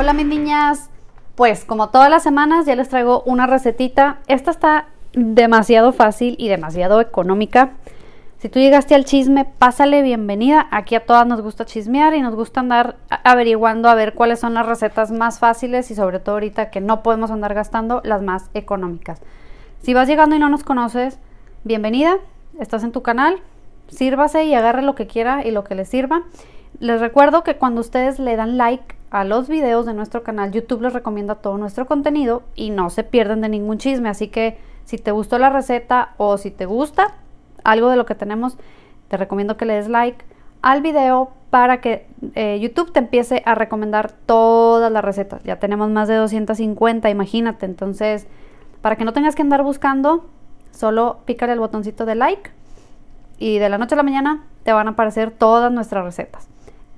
Hola mis niñas, pues como todas las semanas ya les traigo una recetita. Esta está demasiado fácil y demasiado económica. Si tú llegaste al chisme, pásale bienvenida. Aquí a todas nos gusta chismear y nos gusta andar averiguando a ver cuáles son las recetas más fáciles y sobre todo ahorita que no podemos andar gastando las más económicas. Si vas llegando y no nos conoces, bienvenida. Estás en tu canal. Sírvase y agarre lo que quiera y lo que le sirva. Les recuerdo que cuando ustedes le dan like a los videos de nuestro canal. YouTube les recomienda todo nuestro contenido y no se pierden de ningún chisme. Así que si te gustó la receta o si te gusta algo de lo que tenemos, te recomiendo que le des like al video para que eh, YouTube te empiece a recomendar todas las recetas. Ya tenemos más de 250, imagínate. Entonces, para que no tengas que andar buscando, solo pícale el botoncito de like y de la noche a la mañana te van a aparecer todas nuestras recetas.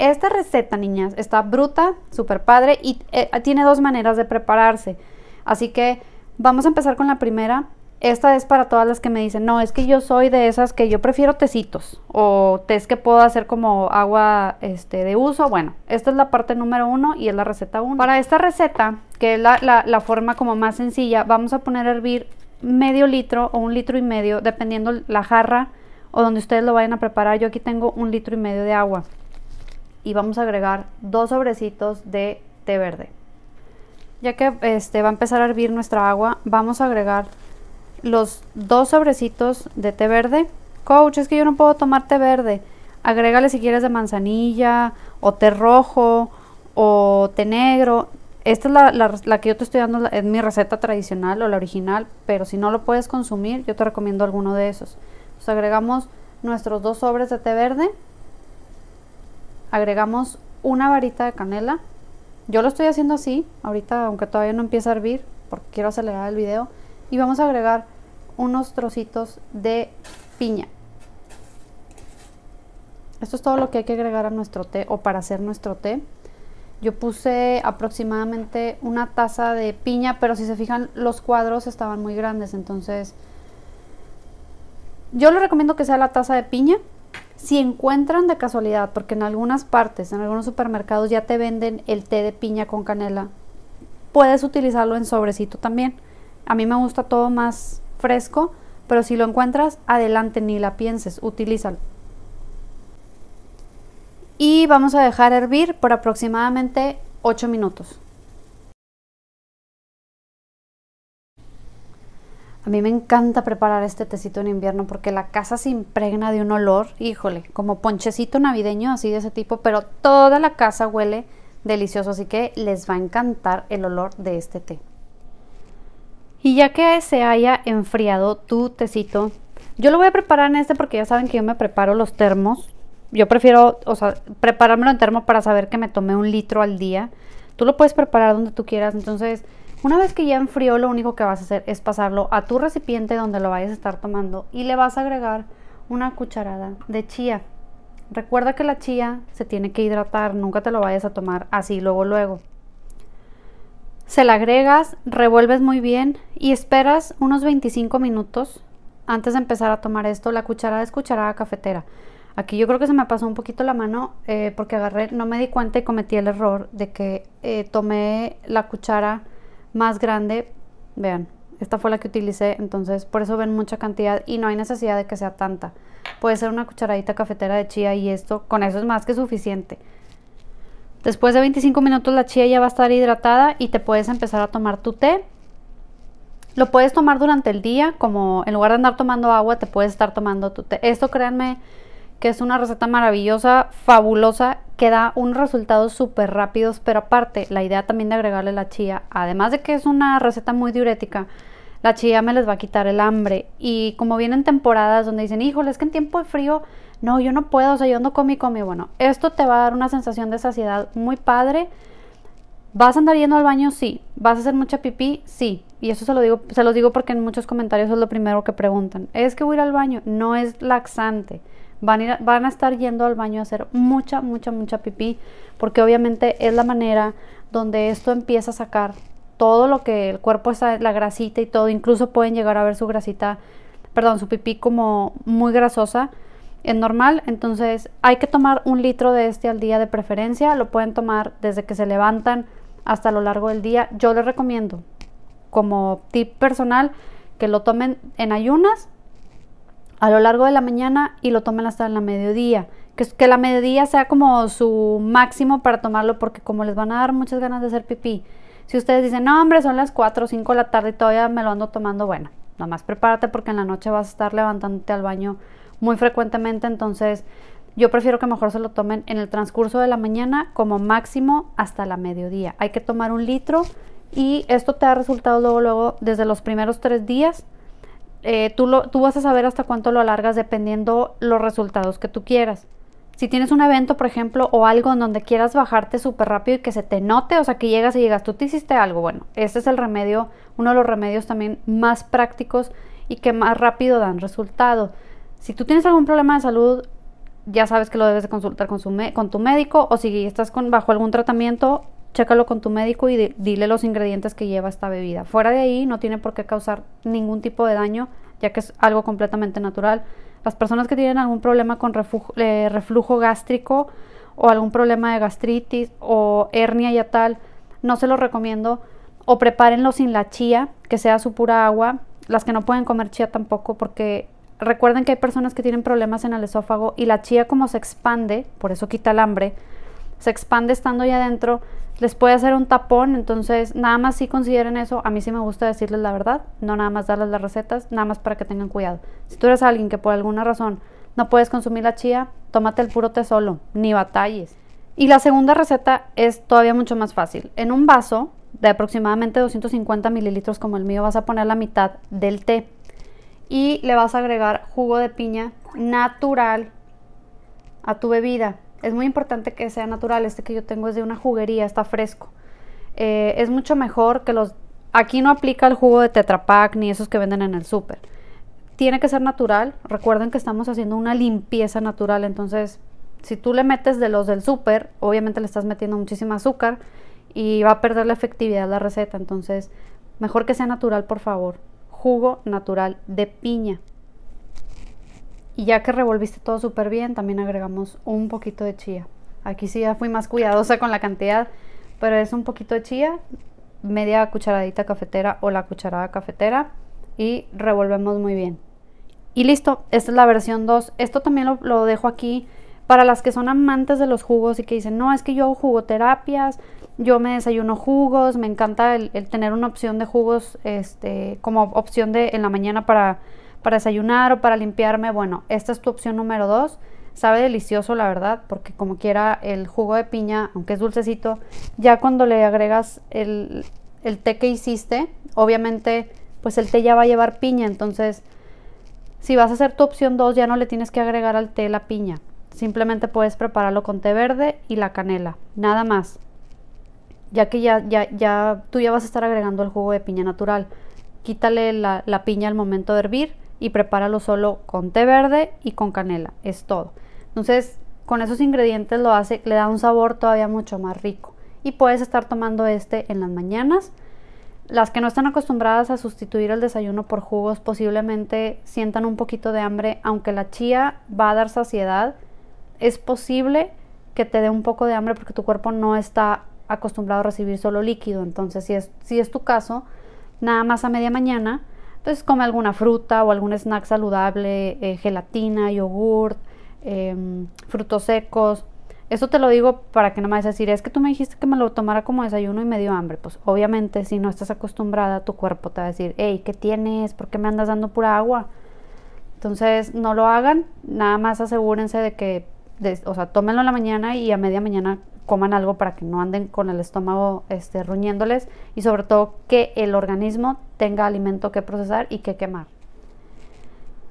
Esta receta, niñas, está bruta, súper padre y eh, tiene dos maneras de prepararse. Así que vamos a empezar con la primera. Esta es para todas las que me dicen, no, es que yo soy de esas que yo prefiero tecitos o tés que puedo hacer como agua este, de uso. Bueno, esta es la parte número uno y es la receta uno. Para esta receta, que es la, la forma como más sencilla, vamos a poner a hervir medio litro o un litro y medio, dependiendo la jarra o donde ustedes lo vayan a preparar. Yo aquí tengo un litro y medio de agua y vamos a agregar dos sobrecitos de té verde. Ya que este, va a empezar a hervir nuestra agua, vamos a agregar los dos sobrecitos de té verde. Coach, es que yo no puedo tomar té verde. Agrégale si quieres de manzanilla o té rojo o té negro. Esta es la, la, que yo te estoy dando, es mi receta tradicional o la original, pero si no lo puedes consumir, yo te recomiendo alguno de esos. Entonces agregamos nuestros dos sobres de té verde agregamos una varita de canela. Yo lo estoy haciendo así, ahorita aunque todavía no empieza a hervir, porque quiero acelerar el video. Y vamos a agregar unos trocitos de piña. Esto es todo lo que hay que agregar a nuestro té o para hacer nuestro té. Yo puse aproximadamente una taza de piña, pero si se fijan los cuadros estaban muy grandes, entonces yo le recomiendo que sea la taza de piña, si encuentran de casualidad, porque en algunas partes, en algunos supermercados ya te venden el té de piña con canela, puedes utilizarlo en sobrecito también. A mí me gusta todo más fresco, pero si lo encuentras, adelante, ni la pienses, utilízalo. Y vamos a dejar hervir por aproximadamente 8 minutos. A mí me encanta preparar este tecito en invierno porque la casa se impregna de un olor, híjole, como ponchecito navideño así de ese tipo, pero toda la casa huele delicioso, así que les va a encantar el olor de este té. Y ya que se haya enfriado tu tecito, yo lo voy a preparar en este porque ya saben que yo me preparo los termos. Yo prefiero, o sea, preparármelo en termo para saber que me tomé un litro al día. Tú lo puedes preparar donde tú quieras, entonces una vez que ya enfrió, lo único que vas a hacer es pasarlo a tu recipiente donde lo vayas a estar tomando y le vas a agregar una cucharada de chía. Recuerda que la chía se tiene que hidratar, nunca te lo vayas a tomar así luego luego. Se la agregas, revuelves muy bien y esperas unos 25 minutos antes de empezar a tomar esto. La cucharada es cucharada cafetera. Aquí yo creo que se me pasó un poquito la mano eh, porque agarré, no me di cuenta y cometí el error de que eh, tomé la cuchara más grande. Vean, esta fue la que utilicé, entonces por eso ven mucha cantidad y no hay necesidad de que sea tanta. Puede ser una cucharadita cafetera de chía y esto, con eso es más que suficiente. Después de 25 minutos la chía ya va a estar hidratada y te puedes empezar a tomar tu té. Lo puedes tomar durante el día, como en lugar de andar tomando agua, te puedes estar tomando tu té. Esto créanme que es una receta maravillosa, fabulosa, que da un resultado súper rápido, pero aparte, la idea también de agregarle la chía, además de que es una receta muy diurética, la chía me les va a quitar el hambre. Y como vienen temporadas donde dicen, híjole, es que en tiempo de frío, no, yo no puedo, o sea, yo ando comí, mi Bueno, esto te va a dar una sensación de saciedad muy padre. ¿Vas a andar yendo al baño? Sí. ¿Vas a hacer mucha pipí? Sí. Y eso se lo digo, se lo digo porque en muchos comentarios es lo primero que preguntan. ¿Es que voy a ir al baño? No es laxante van a, estar yendo al baño a hacer mucha, mucha, mucha pipí, porque obviamente es la manera donde esto empieza a sacar todo lo que el cuerpo está, la grasita y todo, incluso pueden llegar a ver su grasita, perdón, su pipí como muy grasosa es normal, entonces hay que tomar un litro de este al día de preferencia, lo pueden tomar desde que se levantan hasta lo largo del día, yo les recomiendo como tip personal que lo tomen en ayunas a lo largo de la mañana y lo tomen hasta la mediodía. Que, la mediodía sea como su máximo para tomarlo porque como les van a dar muchas ganas de hacer pipí. Si ustedes dicen, no hombre, son las 4 o 5 de la tarde y todavía me lo ando tomando, bueno, nada más prepárate porque en la noche vas a estar levantándote al baño muy frecuentemente, entonces yo prefiero que mejor se lo tomen en el transcurso de la mañana como máximo hasta la mediodía. Hay que tomar un litro y esto te da resultado luego, luego desde los primeros tres días eh, tú, lo, tú vas a saber hasta cuánto lo alargas dependiendo los resultados que tú quieras. Si tienes un evento, por ejemplo, o algo en donde quieras bajarte súper rápido y que se te note, o sea, que llegas y llegas, tú te hiciste algo, bueno, este es el remedio, uno de los remedios también más prácticos y que más rápido dan resultado. Si tú tienes algún problema de salud, ya sabes que lo debes de consultar con, con tu médico o si estás con, bajo algún tratamiento, chécalo con tu médico y dile los ingredientes que lleva esta bebida. Fuera de ahí no tiene por qué causar ningún tipo de daño, ya que es algo completamente natural. Las personas que tienen algún problema con eh, reflujo, gástrico o algún problema de gastritis o hernia y tal, no se los recomiendo. O prepárenlo sin la chía, que sea su pura agua. Las que no pueden comer chía tampoco, porque recuerden que hay personas que tienen problemas en el esófago y la chía como se expande, por eso quita el hambre, se expande estando ya adentro, les puede hacer un tapón, entonces nada más si consideren eso, a mí sí me gusta decirles la verdad, no nada más darles las recetas, nada más para que tengan cuidado. Si tú eres alguien que por alguna razón no puedes consumir la chía, tómate el puro té solo, ni batalles. Y la segunda receta es todavía mucho más fácil. En un vaso de aproximadamente 250 mililitros como el mío vas a poner la mitad del té y le vas a agregar jugo de piña natural a tu bebida. Es muy importante que sea natural. Este que yo tengo es de una juguería, está fresco. Eh, es mucho mejor que los... Aquí no aplica el jugo de Tetra ni esos que venden en el súper. Tiene que ser natural. Recuerden que estamos haciendo una limpieza natural. Entonces, si tú le metes de los del súper, obviamente le estás metiendo muchísimo azúcar y va a perder la efectividad la receta. Entonces, mejor que sea natural, por favor. Jugo natural de piña. Y ya que revolviste todo súper bien, también agregamos un poquito de chía. Aquí sí ya fui más cuidadosa con la cantidad, pero es un poquito de chía, media cucharadita cafetera o la cucharada cafetera y revolvemos muy bien. Y listo, esta es la versión 2. Esto también lo, dejo aquí para las que son amantes de los jugos y que dicen, no, es que yo hago jugoterapias, yo me desayuno jugos, me encanta el, el tener una opción de jugos este, como opción de en la mañana para para desayunar o para limpiarme, bueno, esta es tu opción número dos. Sabe delicioso, la verdad, porque como quiera el jugo de piña, aunque es dulcecito, ya cuando le agregas el, el té que hiciste, obviamente pues el té ya va a llevar piña, entonces si vas a hacer tu opción 2 ya no le tienes que agregar al té la piña, simplemente puedes prepararlo con té verde y la canela, nada más, ya que ya, ya, ya tú ya vas a estar agregando el jugo de piña natural, quítale la piña al momento de hervir y prepáralo solo con té verde y con canela, es todo. Entonces, con esos ingredientes lo hace, le da un sabor todavía mucho más rico y puedes estar tomando este en las mañanas. Las que no están acostumbradas a sustituir el desayuno por jugos posiblemente sientan un poquito de hambre, aunque la chía va a dar saciedad, es posible que te dé un poco de hambre porque tu cuerpo no está acostumbrado a recibir solo líquido. Entonces, si es, si es tu caso, nada más a media mañana, entonces come alguna fruta o algún snack saludable, eh, gelatina, yogurt, em, frutos secos. Eso te lo digo para que no me vayas a decir, es que tú me dijiste que me lo tomara como desayuno y me dio hambre. Pues obviamente si no estás acostumbrada, tu cuerpo te va a decir, hey, ¿qué tienes? ¿Por qué me andas dando pura agua? Entonces no lo hagan, nada más asegúrense de que, o sea, tómenlo en la mañana y a media mañana coman algo para que no anden con el estómago este, ruñéndoles y sobre todo que el organismo tenga alimento que procesar y que quemar.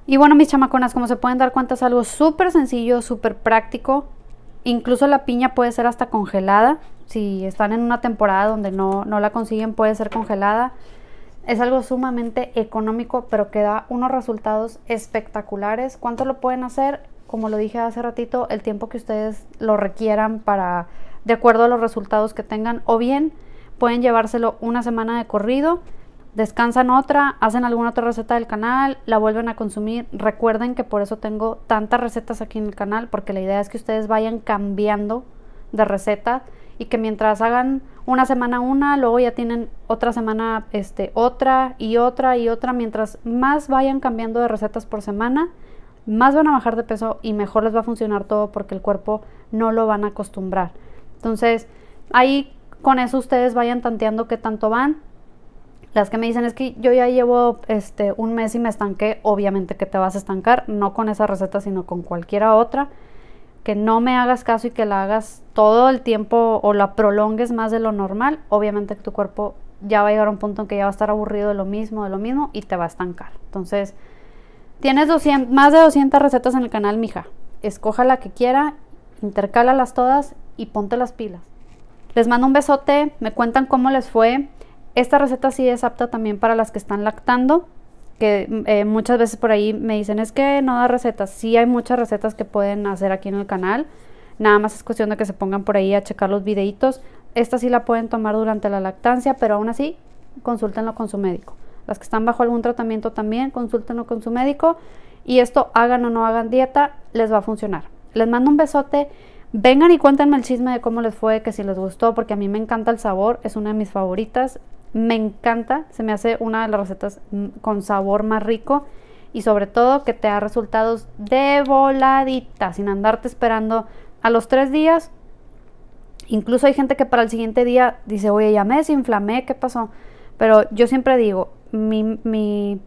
Y bueno, mis chamaconas, como se pueden dar cuenta, es algo súper sencillo, súper práctico. Incluso la piña puede ser hasta congelada. Si están en una temporada donde no, la consiguen, puede ser congelada. Es algo sumamente económico, pero que da unos resultados espectaculares. ¿Cuánto lo pueden hacer? Como lo dije hace ratito, el tiempo que ustedes lo requieran para, de acuerdo a los resultados que tengan. O bien, pueden llevárselo una semana de corrido descansan otra, hacen alguna otra receta del canal, la vuelven a consumir. Recuerden que por eso tengo tantas recetas aquí en el canal, porque la idea es que ustedes vayan cambiando de receta y que mientras hagan una semana una, luego ya tienen otra semana este, otra y otra y otra. Mientras más vayan cambiando de recetas por semana, más van a bajar de peso y mejor les va a funcionar todo porque el cuerpo no lo van a acostumbrar. Entonces, ahí con eso ustedes vayan tanteando qué tanto van las que me dicen es que yo ya llevo este, un mes y me estanqué, obviamente que te vas a estancar, no con esa receta, sino con cualquiera otra. Que no me hagas caso y que la hagas todo el tiempo o la prolongues más de lo normal, obviamente que tu cuerpo ya va a llegar a un punto en que ya va a estar aburrido de lo mismo, de lo mismo y te va a estancar. Entonces, tienes más de 200 recetas en el canal, mija. Escoja la que quiera, intercálalas todas y ponte las pilas. Les mando un besote, me cuentan cómo les fue. Esta receta sí es apta también para las que están lactando, que eh, muchas veces por ahí me dicen es que no da recetas. Sí hay muchas recetas que pueden hacer aquí en el canal. Nada más es cuestión de que se pongan por ahí a checar los videitos. Esta sí la pueden tomar durante la lactancia, pero aún así consúltenlo con su médico. Las que están bajo algún tratamiento también, consúltenlo con su médico. Y esto, hagan o no hagan dieta, les va a funcionar. Les mando un besote. Vengan y cuéntenme el chisme de cómo les fue, que si les gustó, porque a mí me encanta el sabor, es una de mis favoritas. Me encanta, se me hace una de las recetas con sabor más rico y sobre todo que te da resultados de voladita, sin andarte esperando a los tres días. Incluso hay gente que para el siguiente día dice, oye, ya me inflamé ¿qué pasó? Pero yo siempre digo, mi, mi...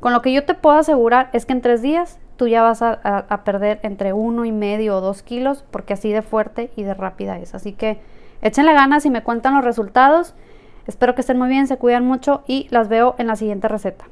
con lo que yo te puedo asegurar es que en tres días tú ya vas a, perder entre uno y medio o dos kilos, porque así de fuerte y de rápida es. Así que échenle ganas y me cuentan los resultados. Espero que estén muy bien, se cuidan mucho y las veo en la siguiente receta.